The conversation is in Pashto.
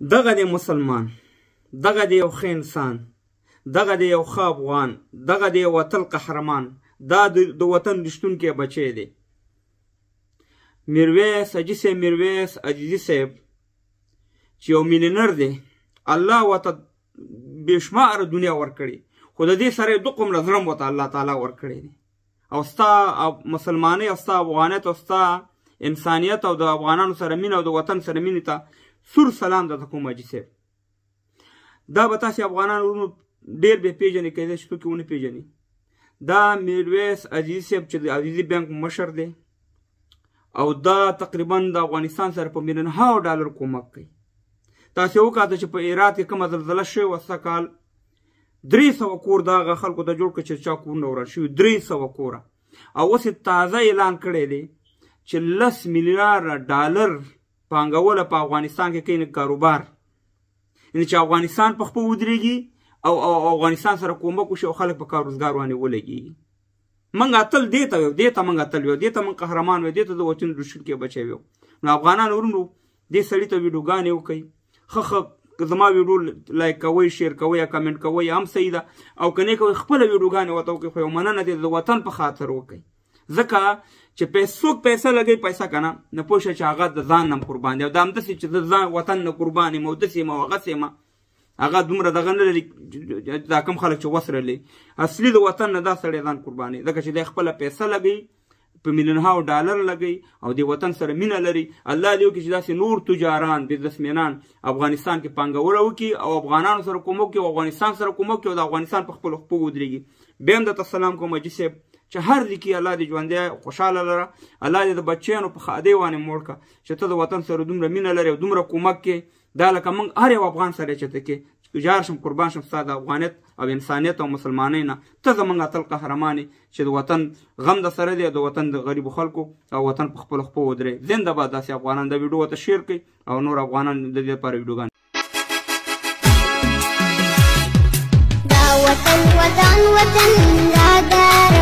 دغه دی مسلمان دغه دی یو ښه انسان دغه دی یو ښه افغان دغه دی یو وطن قهرمان دا د وطن رښتونکی بچی دی میرویس حاجي صاحب میرویس عجیزي صاحب چې یو میلیونر دی الله ورته بېشماره دنیا ورکړې خو د دې سره یې دوقومره زړم ورته الله تعالی ورکړی دی او ستا مسلمانۍ او ستا افغانیت او ستا انسانیت او د افغانانو سره مینه او د وطن سره مینې ته سور سلام درته کوم حاجي صاحب دا به تاسې افغانان ورونو ډېر بې پیژنې کېدای شي پکې ونه پیژني دا میرویس عزیز صاحب چې د عزیزي بانک مشر دی او دا تقریبا د افغانستان سره په میلیون هاو ډالر کومک کوي تاسې وکاته چې په هرات کې کومه زلزله شوې وسه کال درې سوه کور د هغه خلکو ته جوړ کړه چې چا کورونه وران شوي درې سوه کوره او اوس یې تازه اعلان کړی دی چې لس میلیارډه ډالر پانګوله په پا افغانستان کې کوي نه کاروبار یعنې چې افغانستان په خپل ودرېږي او, او افغانستان سره کومک وشي او خلک په کار روزګار باندې ولګېږي منګه تل دې ته ویو دې ته منګه تل ویو دې ته من قهرمان ویو دې ته د وطن رشد کې بچي ویو نو افغانان ورونو دې سړی ته ویډیوګانې وکړي خه خه زما ویډیو لایک کوي شیر کوي کمنټ کوي هم صحیح ده او کنه کوي خپل ویډیوګانې وته وکړي خو مننه دې د وطن په خاطر وکړي ځکه چې پیسوک پیسې لګي پیسې کنه نه پوښه چې هغه د ځان نم قربان دی او د امدسي چې د ځان وطن نه قربان مو دسي مو غسه ما هغه دومره دغه نه لري دا کم خلک چې وسرلې اصلي د وطن نه دا سړی ځان قرباني ځکه چې د خپل پیسې لګي په میلیون هاو ډالر لګي او د وطن سره مینا لري الله دې وکړي چې داسې نور تجاران بزنسمنان افغانستان کې پانګوره وکړي او افغانانو سره کومک کوي افغانستان سره کومک کوي او د افغانستان په خپل خپل ودرېږي بیا هم د تسلام کوم چې چې هر لیکي الله دې ژوندې خوشاله لره الله دې د بچیانو په خاده وانه موړ کا چې ته د وطن سره دومره مینه لري او دومره کومک کې دا لکه موږ هر یو افغان سره چته کې ګزار شم قربان شم ستاسو د افغانیت او انسانیت او مسلمانۍ نه ته زمونږ اتل قهرمانې چې د وطن غم د سره دی د وطن د غریبو خلکو او وطن په خپل خپل ودرې زنده باد داسې افغانان د ویډیو ته شیر کړئ او نور افغانان د دې لپاره ویډیوګان وطن وطن وطن لا دار